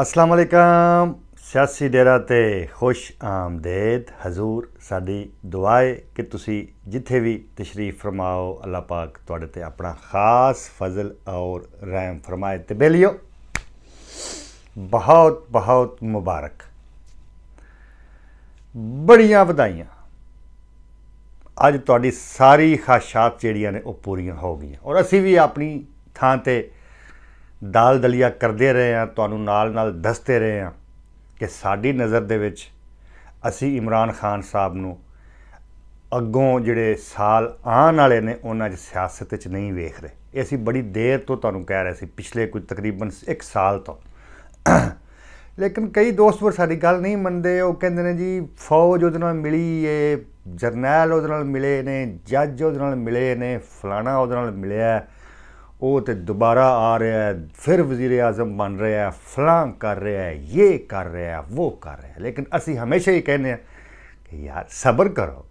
ਅਸਲਾਮ ਅਲੈਕਮ ਸਿਆਸੀ ਡੇਰਾ ਤੇ ਖੁਸ਼ ਆਮਦੇਦ ਹਜ਼ੂਰ ਸਾਡੀ ਦੁਆਏ ਕਿ ਤੁਸੀਂ ਜਿੱਥੇ ਵੀ ਤਸ਼ਰੀਫ ਫਰਮਾਓ ਅੱਲਾਹ ਪਾਕ ਤੁਹਾਡੇ ਤੇ ਆਪਣਾ ਖਾਸ ਫਜ਼ਲ ਔਰ ਰਹਿਮ ਫਰਮਾਏ ਤੇ ਬੇਲਿਓ ਬਹੁਤ ਬਹੁਤ ਮੁਬਾਰਕ ਬੜੀਆਂ ਵਧਾਈਆਂ ਅੱਜ ਤੁਹਾਡੀ ਸਾਰੀ ਖਾਸ਼ਾਤ ਜਿਹੜੀਆਂ ਨੇ ਉਹ ਪੂਰੀਆਂ ਹੋ ਗਈਆਂ ਔਰ ਅਸੀਂ ਵੀ ਆਪਣੀ ਥਾਂ ਤੇ ਦਾਲ ਦਲੀਆ ਕਰਦੇ ਰਹੇ ਆ ਤੁਹਾਨੂੰ ਨਾਲ-ਨਾਲ ਦੱਸਦੇ ਰਹੇ ਆ ਕਿ ਸਾਡੀ ਨਜ਼ਰ ਦੇ ਵਿੱਚ ਅਸੀਂ ਇਮਰਾਨ ਖਾਨ ਸਾਹਿਬ ਨੂੰ ਅੱਗੋਂ ਜਿਹੜੇ ਸਾਲ ਆਉਣ ਵਾਲੇ ਨੇ ਉਹਨਾਂ 'ਚ ਸਿਆਸਤ 'ਚ ਨਹੀਂ ਵੇਖ ਰਹੇ ਇਹ ਅਸੀਂ ਬੜੀ ਦੇਰ ਤੋਂ ਤੁਹਾਨੂੰ ਕਹਿ ਰਹੇ ਸੀ ਪਿਛਲੇ ਕੁਝ ਤਕਰੀਬਨ 1 ਸਾਲ ਤੋਂ ਲੇਕਿਨ ਕਈ ਦੋਸਤ ਵਰ ਸਾਡੀ ਗੱਲ ਨਹੀਂ ਮੰਨਦੇ ਉਹ ਕਹਿੰਦੇ ਨੇ ਜੀ ਫੌਜ ਉਹਦੇ ਨਾਲ ਮਿਲੀ ਏ ਜਰਨਲ ਉਹਦੇ ਨਾਲ ਮਿਲੇ ਨੇ ਜੱਜ ਉਹਦੇ ਨਾਲ ਮਿਲੇ ਨੇ ਫਲਾਣਾ ਉਹਦੇ ਨਾਲ ਮਿਲਿਆ ਉਹ ਤੇ ਦੁਬਾਰਾ ਆ ਰਿਹਾ ਹੈ ਫਿਰ ਵਜ਼ੀਰ ਆਜ਼ਮ ਬਣ ਰਿਹਾ ਹੈ ਫਲਾਂ ਕਰ ਰਿਹਾ ਹੈ ਇਹ ਕਰ ਰਿਹਾ ਹੈ ਉਹ ਕਰ ਰਿਹਾ ਹੈ ਲੇਕਿਨ ਅਸੀਂ ਹਮੇਸ਼ਾ ਹੀ ਕਹਿੰਦੇ ਆ ਕਿ ਯਾਰ ਸਬਰ ਕਰੋ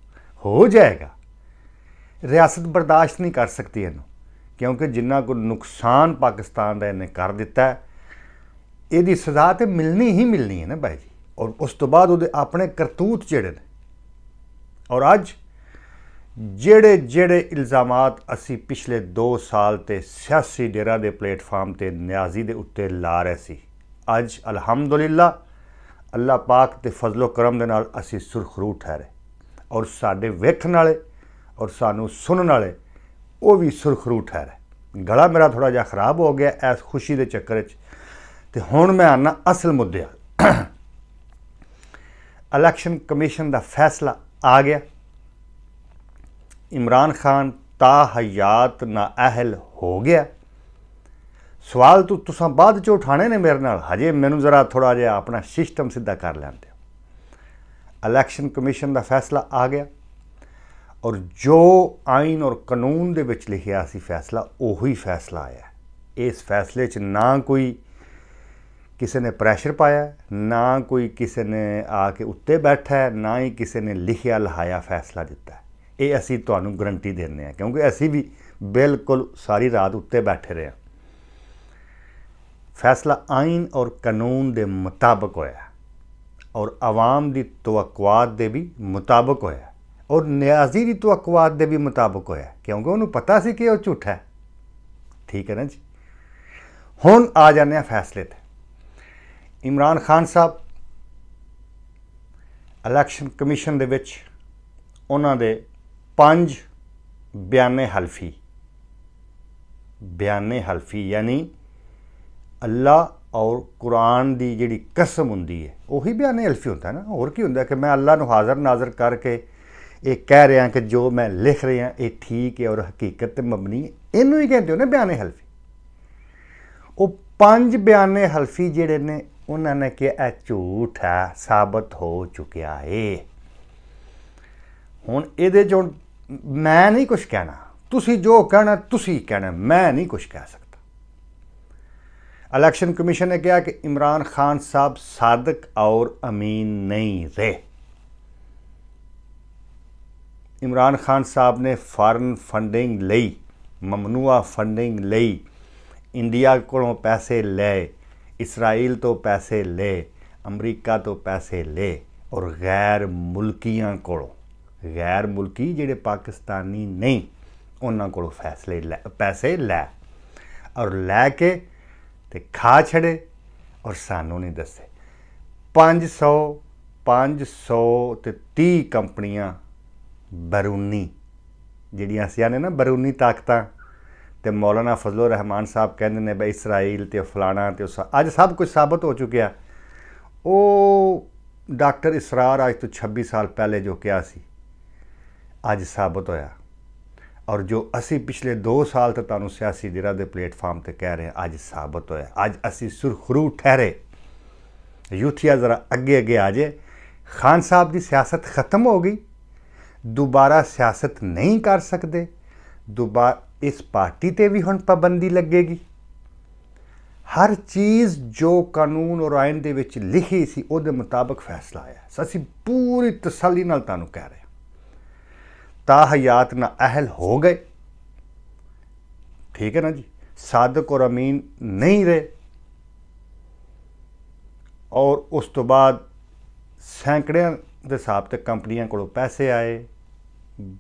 ਹੋ ਜਾਏਗਾ ਰਿਆਸਤ ਬਰਦਾਸ਼ਤ ਨਹੀਂ ਕਰ ਸਕਦੀ ਇਹਨੂੰ ਕਿਉਂਕਿ ਜਿੰਨਾ ਕੋ ਨੁਕਸਾਨ ਪਾਕਿਸਤਾਨ ਦਾ ਇਹਨੇ ਕਰ ਦਿੱਤਾ ਇਹਦੀ ਸਜ਼ਾ ਤੇ ਮਿਲਣੀ ਹੀ ਮਿਲਣੀ ਹੈ ਨਾ ਭਾਈ ਜੀ ਔਰ ਉਸ ਤੋਂ ਬਾਅਦ ਉਹਦੇ ਆਪਣੇ ਕਰਤੂਤ ਜਿਹੜੇ ਨੇ ਔਰ ਅੱਜ ਜਿਹੜੇ ਜਿਹੜੇ ਇਲਜ਼ਾਮਾਤ ਅਸੀਂ ਪਿਛਲੇ 2 ਸਾਲ ਤੇ ਸਿਆਸੀ ਡੇਰਾ ਦੇ ਪਲੇਟਫਾਰਮ ਤੇ ਨਿਆਜ਼ੀ ਦੇ ਉੱਤੇ ਲਾ ਰਹੇ ਸੀ ਅੱਜ ਅਲਹਮਦੁਲਿਲਾ ਅੱਲਾ ਪਾਕ ਦੇ ਫਜ਼ਲੋ ਕਰਮ ਦੇ ਨਾਲ ਅਸੀਂ ਸੁਰਖਰੂ ਠਹਿਰੇ ਔਰ ਸਾਡੇ ਵੇਖਣ ਵਾਲੇ ਔਰ ਸਾਨੂੰ ਸੁਣਨ ਵਾਲੇ ਉਹ ਵੀ ਸੁਰਖਰੂ ਠਹਿਰੇ ਗਲਾ ਮੇਰਾ ਥੋੜਾ ਜਿਹਾ ਖਰਾਬ ਹੋ ਗਿਆ ਐਸ ਖੁਸ਼ੀ ਦੇ ਚੱਕਰ ਵਿੱਚ ਤੇ ਹੁਣ ਮੈਂ ਆਨਾ ਅਸਲ ਮੁੱਦੇ ਇਲੈਕਸ਼ਨ ਕਮਿਸ਼ਨ ਦਾ ਫੈਸਲਾ ਆ ਗਿਆ ਇਮਰਾਨ ਖਾਨ ਤਾ ਹਯਾਤ ਨਾ ਅਹਲ ਹੋ ਗਿਆ ਸਵਾਲ ਤੂੰ ਤੁਸੀਂ ਬਾਅਦ ਚ ਉਠਾਣੇ ਨੇ ਮੇਰੇ ਨਾਲ ਹਜੇ ਮੈਨੂੰ ਜ਼ਰਾ ਥੋੜਾ ਜਿਹਾ ਆਪਣਾ ਸਿਸਟਮ ਸਿੱਧਾ ਕਰ ਲੈਂਦੇ ਇਲੈਕਸ਼ਨ ਕਮਿਸ਼ਨ ਦਾ ਫੈਸਲਾ ਆ ਗਿਆ ਔਰ ਜੋ ਆਇਨ ਔਰ ਕਾਨੂੰਨ ਦੇ ਵਿੱਚ ਲਿਖਿਆ ਸੀ ਫੈਸਲਾ ਉਹੀ ਫੈਸਲਾ ਆਇਆ ਇਸ ਫੈਸਲੇ 'ਚ ਨਾ ਕੋਈ ਕਿਸੇ ਨੇ ਪ੍ਰੈਸ਼ਰ ਪਾਇਆ ਨਾ ਕੋਈ ਕਿਸੇ ਨੇ ਆ ਕੇ ਉੱਤੇ ਬੈਠਾ ਨਾ ਹੀ ਕਿਸੇ ਨੇ ਲਿਖਿਆ ਲਹਾਇਆ ਫੈਸਲਾ ਦਿੱਤਾ ਇਹ ਅਸੀਂ ਤੁਹਾਨੂੰ ਗਰੰਟੀ ਦਿੰਦੇ ਆ ਕਿਉਂਕਿ ਅਸੀਂ ਵੀ ਬਿਲਕੁਲ ਸਾਰੀ ਰਾਤ ਉੱਤੇ ਬੈਠੇ ਰਹੇ ਫੈਸਲਾ ਆਇਨ ਔਰ ਕਾਨੂੰਨ ਦੇ ਮੁਤਾਬਕ ਹੋਇਆ ਔਰ ਆਵਾਮ ਦੀ ਤਵਕਵਾਦ ਦੇ ਵੀ ਮੁਤਾਬਕ ਹੋਇਆ ਔਰ ਨਿਆਜ਼ੀ ਦੀ ਤਵਕਵਾਦ ਦੇ ਵੀ ਮੁਤਾਬਕ ਹੋਇਆ ਕਿਉਂਕਿ ਉਹਨੂੰ ਪਤਾ ਸੀ ਕਿ ਉਹ ਝੂਠਾ ਹੈ ਠੀਕ ਹੈ ਨਾ ਜੀ ਹੁਣ ਆ ਜਾਂਦੇ ਆ ਫੈਸਲੇ ਤੇ ਇਮਰਾਨ ਖਾਨ ਸਾਹਿਬ ਇਲੈਕਸ਼ਨ ਕਮਿਸ਼ਨ ਦੇ ਵਿੱਚ ਉਹਨਾਂ ਦੇ ਪੰਜ ਬਿਆਨੇ ਹਲਫੀ ਬਿਆਨੇ ਹਲਫੀ ਯਾਨੀ ਅੱਲਾ ਔਰ ਕੁਰਾਨ ਦੀ ਜਿਹੜੀ ਕਸਮ ਹੁੰਦੀ ਹੈ ਉਹੀ ਬਿਆਨੇ ਹਲਫੀ ਹੁੰਦਾ ਨਾ ਹੋਰ ਕੀ ਹੁੰਦਾ ਕਿ ਮੈਂ ਅੱਲਾ ਨੂੰ ਹਾਜ਼ਰ ਨਾਜ਼ਰ ਕਰਕੇ ਇਹ ਕਹਿ ਰਿਹਾ ਕਿ ਜੋ ਮੈਂ ਲਿਖ ਰਿਹਾ ਇਹ ਠੀਕ ਹੈ ਔਰ ਹਕੀਕਤ ਤੇ ਮਬਨੀ ਇਹਨੂੰ ਹੀ ਕਹਿੰਦੇ ਹੋ ਨਾ ਬਿਆਨੇ ਹਲਫੀ ਉਹ ਪੰਜ ਬਿਆਨੇ ਹਲਫੀ ਜਿਹੜੇ ਨੇ ਉਹਨਾਂ ਨੇ ਕਿਹਾ ਇਹ ਝੂਠਾ ਸਾਬਤ ਹੋ ਚੁੱਕਿਆ ਹੈ ਹੁਣ ਇਹਦੇ ਚੋਂ मैं नहीं कुछ कहना तुसी जो कहना तुसी कहना मैं नहीं कुछ कह सकता इलेक्शन कमीशन ने कहा कि इमरान खान साहब सादक और अमीन नहीं रहे इमरान खान साहब ने फॉरन फंडिंग ली ममनुआ फंडिंग ली इंडिया को पैसे ले इसराइल तो पैसे ले अमरीका तो पैसे ले और गैर मुल्कियों को ਗੈਰ ਮੁਲਕੀ ਜਿਹੜੇ ਪਾਕਿਸਤਾਨੀ ਨਹੀਂ ਉਹਨਾਂ ਕੋਲੋਂ ਫੈਸਲੇ ਪੈਸੇ ਲੈ ਔਰ ਲੈ ਕੇ ਤੇ ਖਾ ਛੜੇ ਔਰ ਸਾਨੂੰ ਨਹੀਂ ਦੱਸੇ 500 500 ਤੇ 30 ਕੰਪਨੀਆਂ ਬਰੂਨੀ ਜਿਹੜੀਆਂ ਸਿਆ ਨੇ ਨਾ ਬਰੂਨੀ ਤਾਕਤਾਂ ਤੇ ਮੌਲਾਨਾ ਫਜ਼ਲੁਰ ਰਹਿਮਾਨ ਸਾਹਿਬ ਕਹਿੰਦੇ ਨੇ ਬਈ ਇਸਰਾਈਲ ਤੇ ਫਲਾਣਾ ਤੇ ਅੱਜ ਸਭ ਕੁਝ ਸਾਬਤ ਹੋ ਚੁੱਕਿਆ ਉਹ ਡਾਕਟਰ ਇਸਰਾਰ ਅੱਜ ਤੋਂ 26 ਸਾਲ ਪਹਿਲੇ ਜੋ ਕਿਹਾ ਸੀ ਅੱਜ ਸਾਬਤ ਹੋਇਆ ਔਰ ਜੋ ਅਸੀਂ ਪਿਛਲੇ 2 ਸਾਲ ਤੋਂ ਤੁਹਾਨੂੰ ਸਿਆਸੀ ਦਿਰਾ ਦੇ ਪਲੇਟਫਾਰਮ ਤੇ ਕਹਿ ਰਹੇ ਅੱਜ ਸਾਬਤ ਹੋਇਆ ਅੱਜ ਅਸੀਂ ਸੁਰਖਰੂ ਠਹਿਰੇ ਯੂਥੀਆ ਜ਼ਰਾ ਅੱਗੇ ਅੱਗੇ ਆ ਜੇ ਖਾਨ ਸਾਹਿਬ ਦੀ ਸਿਆਸਤ ਖਤਮ ਹੋ ਗਈ ਦੁਬਾਰਾ ਸਿਆਸਤ ਨਹੀਂ ਕਰ ਸਕਦੇ ਦੁਬਾਰਾ ਇਸ ਪਾਰਟੀ ਤੇ ਵੀ ਹੁਣ ਪਾਬੰਦੀ ਲੱਗੇਗੀ ਹਰ ਚੀਜ਼ ਜੋ ਕਾਨੂੰਨ ਔਰ ਆਇਨ ਦੇ ਵਿੱਚ ਲਿਖੀ ਸੀ ਉਹਦੇ ਮੁਤਾਬਕ ਫੈਸਲਾ ਆਇਆ ਅਸੀਂ ਪੂਰੀ ਤਸੱਲੀ ਨਾਲ ਤੁਹਾਨੂੰ ਕਹਿ ਰਹੇ ता हयात ना अहल हो गए ठीक है ना जी सादक और अमीन नहीं रहे ਔਰ ਉਸ ਤੋਂ ਬਾਅਦ ਸੈਂਕੜਿਆਂ ਦੇ ਹਿਸਾਬ ਤੇ ਕੰਪਨੀਆਂ ਕੋਲੋਂ ਪੈਸੇ ਆਏ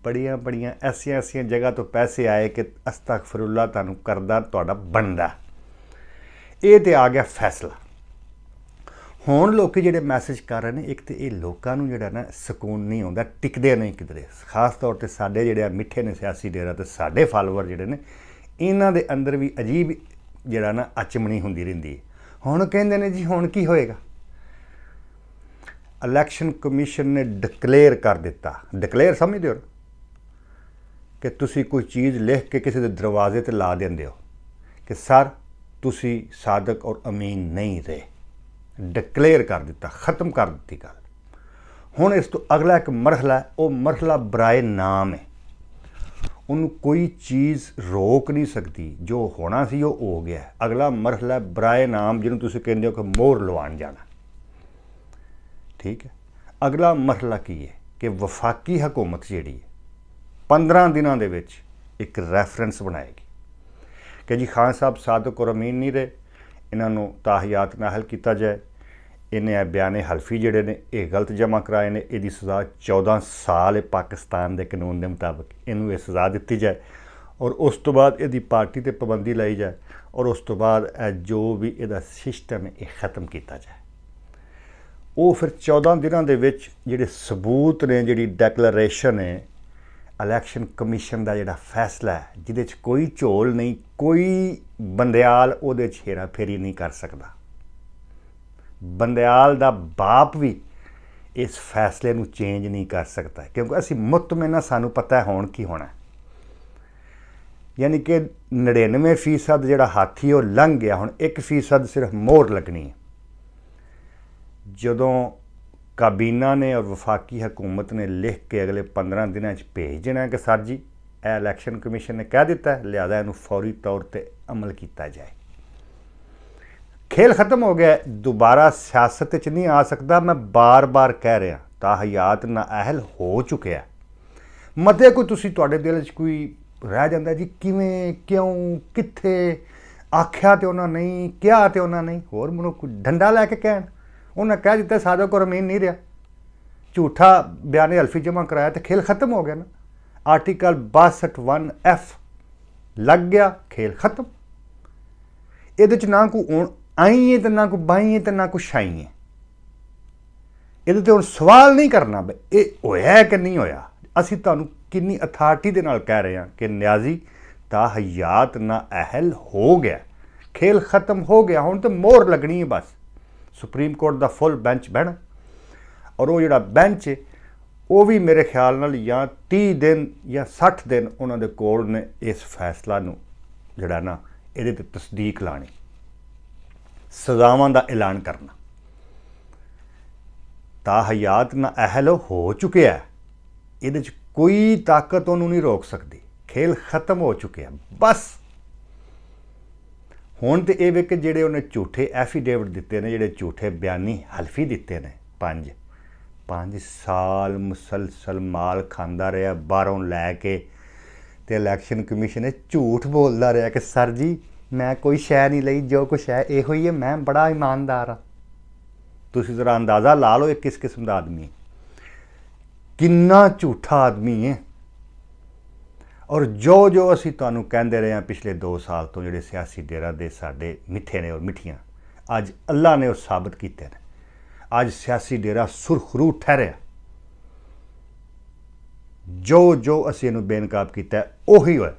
ਬੜੀਆਂ ਬੜੀਆਂ ਐਸੀਆਂ ਐਸੀਆਂ ਜਗ੍ਹਾ ਤੋਂ ਪੈਸੇ ਆਏ ਕਿ ਅਸਤਗਫਰੁੱਲਾ ਤੁਹਾਨੂੰ ਕਰਦਾ ਤੁਹਾਡਾ ਬੰਦਾ ਇਹ ਤੇ ਆ ਗਿਆ ਫੈਸਲਾ ਹੁਣ ਲੋਕ ਜਿਹੜੇ ਮੈਸੇਜ ਕਰ ਰਹੇ ਨੇ ਇੱਕ ਤੇ ਇਹ ਲੋਕਾਂ ਨੂੰ ਜਿਹੜਾ ਨਾ ਸਕੂਨ ਨਹੀਂ ਆਉਂਦਾ ਟਿਕਦੇ ਨਹੀਂ ਕਿਧਰੇ ਖਾਸ ਤੌਰ ਤੇ ਸਾਡੇ ਜਿਹੜੇ ਆ ਮਿੱਠੇ ਨੇ ਸਿਆਸੀ ਡੇਰਾ ਤੇ ਸਾਡੇ ਫਾਲੋਅਰ ਜਿਹੜੇ ਨੇ ਇਹਨਾਂ ਦੇ ਅੰਦਰ ਵੀ ਅਜੀਬ ਜਿਹੜਾ ਨਾ ਅਚਮਣੀ ਹੁੰਦੀ ਰਹਿੰਦੀ ਹੈ ਹੁਣ ਕਹਿੰਦੇ ਨੇ ਜੀ ਹੁਣ ਕੀ ਹੋਏਗਾ ਇਲੈਕਸ਼ਨ ਕਮਿਸ਼ਨ ਨੇ ਡਿਕਲੇਅਰ ਕਰ ਦਿੱਤਾ ਡਿਕਲੇਅਰ ਸਮਝਦੇ ਹੋ ਕਿ ਤੁਸੀਂ ਕੋਈ ਚੀਜ਼ ਲਿਖ ਕੇ ਕਿਸੇ ਦੇ ਦਰਵਾਜ਼ੇ ਤੇ ਲਾ ਦਿੰਦੇ ਹੋ ਕਿ ਸਰ ਤੁਸੀਂ ਸਾਦਕ ਔਰ ਅਮੀਨ ਨਹੀਂ ਰਹੇ ਡਿਕਲੇਅਰ ਕਰ ਦਿੱਤਾ ਖਤਮ ਕਰ ਦਿੱਤੀ ਗੱਲ ਹੁਣ ਇਸ ਤੋਂ ਅਗਲਾ ਇੱਕ ਮਰਹਲਾ ਉਹ ਮਰਹਲਾ ਬਰਾਏ ਨਾਮ ਹੈ ਉਹਨੂੰ ਕੋਈ ਚੀਜ਼ ਰੋਕ ਨਹੀਂ ਸਕਦੀ ਜੋ ਹੋਣਾ ਸੀ ਉਹ ਹੋ ਗਿਆ ਅਗਲਾ ਮਰਹਲਾ ਬਰਾਏ ਨਾਮ ਜਿਹਨੂੰ ਤੁਸੀਂ ਕਹਿੰਦੇ ਹੋ ਕਿ ਮੋਹਰ ਲਵਾਣ ਜਾਣਾ ਠੀਕ ਹੈ ਅਗਲਾ ਮਰਹਲਾ ਕੀ ਹੈ ਕਿ ਵਫਾਕੀ ਹਕੂਮਤ ਜਿਹੜੀ ਹੈ 15 ਦਿਨਾਂ ਦੇ ਵਿੱਚ ਇੱਕ ਰੈਫਰੈਂਸ ਬਣਾਏਗੀ ਕਿ ਜੀ ਖਾਨ ਸਾਹਿਬ ਸਾਦਕ ਔਰ ਨਹੀਂ ਰਹੇ ਇਹਨਾਂ ਨੂੰ ਤਾਹਿਆਤ ਨਾਲ ਹਲ ਕੀਤਾ ਜਾਏ ਇਹਨੇ ਬਿਆਨੇ ਹਲਫੀ ਜਿਹੜੇ ਨੇ ਇਹ ਗਲਤ ਜਮਾ ਕਰਾਏ ਨੇ ਇਹਦੀ ਸਜ਼ਾ 14 ਸਾਲ ਹੈ ਪਾਕਿਸਤਾਨ ਦੇ ਕਾਨੂੰਨ ਦੇ ਮੁਤਾਬਕ ਇਹਨੂੰ ਇਹ ਸਜ਼ਾ ਦਿੱਤੀ ਜਾਏ ਔਰ ਉਸ ਤੋਂ ਬਾਅਦ ਇਹਦੀ ਪਾਰਟੀ ਤੇ ਪਾਬੰਦੀ ਲਾਈ ਜਾਏ ਔਰ ਉਸ ਤੋਂ ਬਾਅਦ ਜੋ ਵੀ ਇਹਦਾ ਸਿਸਟਮ ਹੈ ਇਹ ਖਤਮ ਕੀਤਾ ਜਾਏ ਉਹ ਫਿਰ 14 ਦਿਨਾਂ ਦੇ ਵਿੱਚ ਜਿਹੜੇ ਸਬੂਤ ਨੇ ਜਿਹੜੀ ਡੈਕਲੇਰੇਸ਼ਨ ਹੈ ਇਲੈਕਸ਼ਨ ਕਮਿਸ਼ਨ ਦਾ ਜਿਹੜਾ ਫੈਸਲਾ ਹੈ ਜਿਹਦੇ 'ਚ ਕੋਈ ਝੋਲ ਨਹੀਂ ਕੋਈ ਬੰਦਿਆਲ ਉਹਦੇ 'ਚ ਹੇਰਾ ਫੇਰੀ ਨਹੀਂ ਕਰ ਸਕਦਾ ਬੰਦਿਆਲ ਦਾ ਬਾਪ ਵੀ ਇਸ ਫੈਸਲੇ ਨੂੰ ਚੇਂਜ ਨਹੀਂ ਕਰ ਸਕਦਾ ਕਿਉਂਕਿ ਅਸੀਂ ਮੁਤਮਨਾ ਸਾਨੂੰ ਪਤਾ ਹੋਣ ਕੀ ਹੋਣਾ ਯਾਨੀ ਕਿ 99% ਜਿਹੜਾ ਹਾਥੀ ਉਹ ਲੰਘ ਗਿਆ ਹੁਣ 1% ਸਿਰਫ ਮੋਹਰ ਲੱਗਣੀ ਹੈ ਜਦੋਂ ਕਾਬੀਨਾ ਨੇ ਔਰ ਵਫਾਕੀ ਹਕੂਮਤ ਨੇ ਲਿਖ ਕੇ ਅਗਲੇ 15 ਦਿਨਾਂ 'ਚ ਭੇਜ ਦੇਣਾ ਕਿ ਸਰ ਜੀ ਇਹ ਇਲੈਕਸ਼ਨ ਕਮਿਸ਼ਨ ਨੇ ਕਹਿ ਦਿੱਤਾ ਹੈ ਲਿਆਦਾ ਇਹਨੂੰ ਫੌਰੀ ਤੌਰ ਤੇ ਅਮਲ ਕੀਤਾ ਜਾਏ ਖੇਲ ਖਤਮ ਹੋ ਗਿਆ ਦੁਬਾਰਾ ਸਿਆਸਤ 'ਚ ਨਹੀਂ ਆ ਸਕਦਾ ਮੈਂ ਬਾਰ-ਬਾਰ ਕਹਿ ਰਿਹਾ ਤਾਂ ਹਯਾਤ ਨਾ ਅਹਿਲ ਹੋ ਚੁੱਕਿਆ ਮਤੇ ਕੋਈ ਤੁਸੀਂ ਤੁਹਾਡੇ ਦਿਲ 'ਚ ਕੋਈ ਰਹਿ ਜਾਂਦਾ ਜੀ ਕਿਵੇਂ ਕਿਉਂ ਕਿੱਥੇ ਆਖਿਆ ਤੇ ਉਹਨਾਂ ਨਹੀਂ ਕਿਹਾ ਤੇ ਉਹਨਾਂ ਨਹੀਂ ਹੋਰ ਮਨੋ ਕੋਈ ਡੰਡਾ ਲੈ ਕੇ ਕਹਿਣ ਉਹਨਾਂ ਕਹਿ ਦਿੱਤਾ ਸਾਦਾ ਕੋ ਰਮੀਨ ਨਹੀਂ ਰਿਹਾ ਝੂਠਾ ਬਿਆਨੇ ਅਲਫੀ ਜਮਾ ਕਰਾਇਆ ਤੇ ਖੇਲ ਖਤਮ ਹੋ ਗਿਆ ਨਾ ਆਰਟੀਕਲ 62 1 ਐਫ ਲੱਗ ਗਿਆ ਖੇਲ ਖਤਮ ਇਹਦੇ ਚ ਨਾ ਕੋ ਆਈਏ ਤੇ ਨਾ ਕੋ ਬਾਈਏ ਤੇ ਨਾ ਕੋ ਛਾਈਏ ਇਹਦੇ ਤੇ ਹੁਣ ਸਵਾਲ ਨਹੀਂ ਕਰਨਾ ਇਹ ਹੋਇਆ ਕਿ ਨਹੀਂ ਹੋਇਆ ਅਸੀਂ ਤੁਹਾਨੂੰ ਕਿੰਨੀ ਅਥਾਰਟੀ ਦੇ ਨਾਲ ਕਹਿ ਰਹੇ ਹਾਂ ਕਿ ਨਿਆਜ਼ੀ ਤਾ ਹਯਾਤ ਨਾ ਅਹਲ ਹੋ ਗਿਆ ਖੇਲ ਖਤਮ ਹੋ ਗਿਆ ਹੁਣ ਤੇ ਮੋਹਰ ਲੱਗਣੀ ਹੈ ਬਸ ਸੁਪਰੀਮ ਕੋਰਟ ਦਾ ਫੁੱਲ ਬੈਂਚ ਬਣ ਔਰ ਉਹ ਜਿਹੜਾ ਬੈਂਚ ਉਹ ਵੀ ਮੇਰੇ ਖਿਆਲ ਨਾਲ ਜਾਂ 30 ਦਿਨ ਜਾਂ 60 ਦਿਨ ਉਹਨਾਂ ਦੇ ਕੋਲ ਨੇ ਇਸ ਫੈਸਲਾ ਨੂੰ ਜਿਹੜਾ ਨਾ ਇਹਦੇ ਤੇ ਤਸਦੀਕ ਲਾਣੀ ਸਜ਼ਾਵਾਂ ਦਾ ਐਲਾਨ ਕਰਨਾ ਤਾਂ ਹਯਾਤ ਨਾ ਅਹਲ ਹੋ ਚੁੱਕਿਆ ਹੈ ਇਹਦੇ 'ਚ ਕੋਈ ਤਾਕਤ ਉਹਨੂੰ ਨਹੀਂ ਰੋਕ ਸਕਦੀ ਖੇਲ ਖਤਮ ਹੋ ਚੁੱਕਿਆ ਬਸ ਹੁਣ ਤੇ ਇਹ ਵੇਖ ਜਿਹੜੇ ਉਹਨੇ ਝੂਠੇ ਐਫੀਡੇਵਿਟ ਦਿੱਤੇ ਨੇ ਜਿਹੜੇ ਝੂਠੇ ਬਿਆਨੀ ਹਲਫੀ ਦਿੱਤੇ ਨੇ ਪੰਜ ਪੰਜ ਸਾਲ ਮੁਸਲਸਲ ਮਾਲ ਖਾਂਦਾ ਰਿਹਾ ਬਾਹਰੋਂ ਲੈ ਕੇ ਤੇ ਇਲੈਕਸ਼ਨ ਕਮਿਸ਼ਨ ਨੇ ਝੂਠ ਬੋਲਦਾ ਰਿਹਾ ਕਿ ਸਰ ਜੀ ਮੈਂ ਕੋਈ ਸ਼ੈ ਨਹੀਂ ਲਈ ਜੋ ਕੁਛ ਹੈ ਇਹੋ ਹੀ ਹੈ ਮੈਂ ਬੜਾ ਇਮਾਨਦਾਰ ਆ ਤੁਸੀਂ ਜ਼ਰਾ ਅੰਦਾਜ਼ਾ ਲਾ ਲਓ ਇਹ ਕਿਸ ਕਿਸਮ ਦਾ ਆਦਮੀ ਹੈ ਕਿੰਨਾ ਝੂਠਾ ਆਦਮੀ ਹੈ ਔਰ ਜੋ ਜੋ ਅਸੀਂ ਤੁਹਾਨੂੰ ਕਹਿੰਦੇ ਰਹੇ ਹਾਂ ਪਿਛਲੇ 2 ਸਾਲ ਤੋਂ ਜਿਹੜੇ ਸਿਆਸੀ ਡੇਰਾ ਦੇ ਸਾਡੇ ਮਿੱਠੇ ਨੇ ਔਰ ਮਿੱਠੀਆਂ ਅੱਜ ਅੱਲਾ ਨੇ ਉਹ ਸਾਬਤ ਕੀਤੇ ਨੇ ਅੱਜ ਸਿਆਸੀ ਡੇਰਾ ਸੁਰਖਰੂ ਠਹਿਰਿਆ ਜੋ ਜੋ ਅਸੀਂ ਇਹਨੂੰ ਬੇਨਕਾਬ ਕੀਤਾ ਉਹੀ ਹੋਇਆ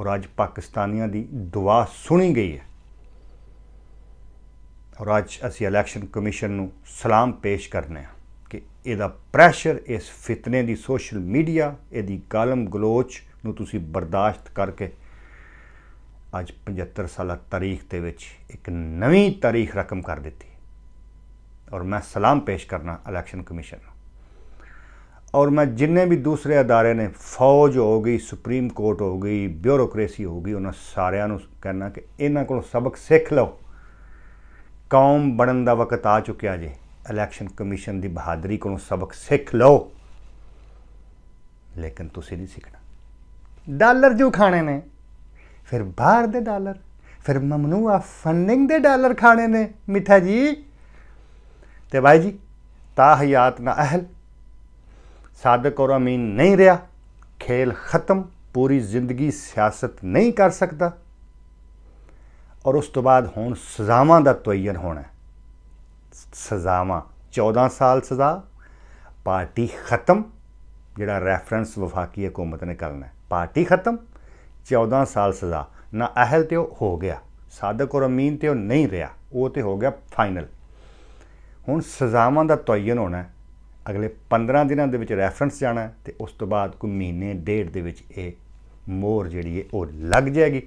ਔਰ ਅੱਜ ਪਾਕਿਸਤਾਨੀਆਂ ਦੀ ਦੁਆ ਸੁਣੀ ਗਈ ਹੈ ਔਰ ਅੱਜ ਅਸੀਂ ਇਲੈਕਸ਼ਨ ਕਮਿਸ਼ਨ ਨੂੰ ਸਲਾਮ ਪੇਸ਼ ਕਰਨੇ ਆ ਕਿ ਇਹਦਾ ਪ੍ਰੈਸ਼ਰ ਇਸ ਫਿਤਨੇ ਦੀ ਸੋਸ਼ਲ ਮੀਡੀਆ ਇਹਦੀ ਗਾਲਮ ਗਲੋਚ ਨੂੰ ਤੁਸੀਂ ਬਰਦਾਸ਼ਤ ਕਰਕੇ ਅੱਜ 75 ਸਾਲਾ ਤਾਰੀਖ ਦੇ ਵਿੱਚ ਇੱਕ ਨਵੀਂ ਤਾਰੀਖ ਰਕਮ ਕਰ ਦਿੱਤੀ ਔਰ ਮੈਂ ਸਲਾਮ ਪੇਸ਼ ਕਰਨਾ ਇਲੈਕਸ਼ਨ ਕਮਿਸ਼ਨ ਔਰ ਮੈਂ ਜਿੰਨੇ ਵੀ ਦੂਸਰੇ ادارے ਨੇ ਫੌਜ ਹੋ ਗਈ ਸੁਪਰੀਮ ਕੋਰਟ ਹੋ ਗਈ ਬਿਊਰੋਕ੍ਰੇਸੀ ਹੋ ਗਈ ਉਹਨਾਂ ਸਾਰਿਆਂ ਨੂੰ ਕਹਿਣਾ ਕਿ ਇਹਨਾਂ ਕੋਲੋਂ ਸਬਕ ਸਿੱਖ ਲਓ ਕੌਮ ਬਣਨ ਦਾ ਵਕਤ ਆ ਚੁੱਕਿਆ ਜੇ ਇਲੈਕਸ਼ਨ ਕਮਿਸ਼ਨ ਦੀ ਬਹਾਦਰੀ ਕੋਲੋਂ ਸਬਕ ਸਿੱਖ ਲਓ ਲੇਕਿਨ ਤੁਸੀਂ ਨਹੀਂ ਸਿੱਖਣਾ ਡਾਲਰ ਜੋ ਖਾਣੇ ਨੇ ਫਿਰ ਬਾਹਰ ਦੇ ਡਾਲਰ ਫਿਰ ਮਮਨੂਆ ਫੰਡਿੰਗ ਦੇ ਡਾਲਰ ਖਾਣੇ ਨੇ ਮਿੱਠਾ ਜੀ ਤੇ ਭਾਈ ਜੀ ਤਾਹਿਆਤ ਨਾ ਅਹਲ ਸਾਦਕ ਔਰ ਅਮੀਨ ਨਹੀਂ ਰਿਹਾ ਖੇਲ ਖਤਮ ਪੂਰੀ ਜ਼ਿੰਦਗੀ ਸਿਆਸਤ ਨਹੀਂ ਕਰ ਸਕਦਾ ਔਰ ਉਸ ਤੋਂ ਬਾਅਦ ਹੁਣ ਸਜ਼ਾਵਾਂ ਦਾ ਤਵਈਨ ਹੋਣਾ ਸਜ਼ਾਵਾਂ 14 ਸਾਲ ਸਜ਼ਾ ਪਾਰਟੀ ਖਤਮ ਜਿਹੜਾ ਰੈਫਰੈਂਸ ਵਫਾਕੀ ਹਕੂਮਤ ਨੇ ਕਰਨਾ ਹੈ ਪਾਰਟੀ ਖਤਮ 14 ਸਾਲ ਸਜ਼ਾ ਨਾ ਅਹਲ ਤੇ ਹੋ ਗਿਆ ਸਾਦਕ ਔਰ ਅਮੀਨ ਤੇ ਨਹੀਂ ਰਿਹਾ ਉਹ ਤੇ ਹੋ ਗਿਆ ਫਾਈਨਲ ਹੁਣ ਸਜ਼ਾਵਾਂ ਦਾ ਤਵਈਨ ਹੋਣਾ ਅਗਲੇ 15 ਦਿਨਾਂ ਦੇ ਵਿੱਚ ਰੈਫਰੈਂਸ ਜਾਣਾ ਤੇ ਉਸ ਤੋਂ ਬਾਅਦ ਕੋਈ ਮਹੀਨੇ ਡੇਢ ਦੇ ਵਿੱਚ ਇਹ ਮੋਰ ਜਿਹੜੀ ਹੈ ਉਹ ਲੱਗ ਜਾਏਗੀ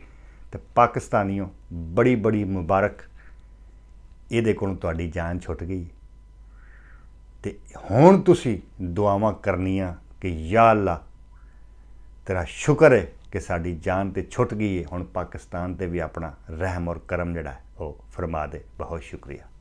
ਤੇ ਪਾਕਿਸਤਾਨੀਓ ਬੜੀ ਬੜੀ ਮੁਬਾਰਕ ਇਹਦੇ ਕੋਲੋਂ ਤੁਹਾਡੀ ਜਾਨ ਛੁੱਟ ਗਈ ਤੇ ਹੁਣ ਤੁਸੀਂ ਦੁਆਵਾਂ ਕਰਨੀਆਂ ਕਿ ਯਾ ਅੱਲਾ ਤੇਰਾ ਸ਼ੁਕਰ ਹੈ ਕਿ ਸਾਡੀ ਜਾਨ ਤੇ ਛੁੱਟ ਗਈ ਹੈ ਹੁਣ ਪਾਕਿਸਤਾਨ ਤੇ ਵੀ ਆਪਣਾ ਰਹਿਮ ਔਰ ਕਰਮ ਜਿਹੜਾ ਉਹ ਫਰਮਾ ਦੇ ਬਹੁਤ ਸ਼ੁਕਰੀਆ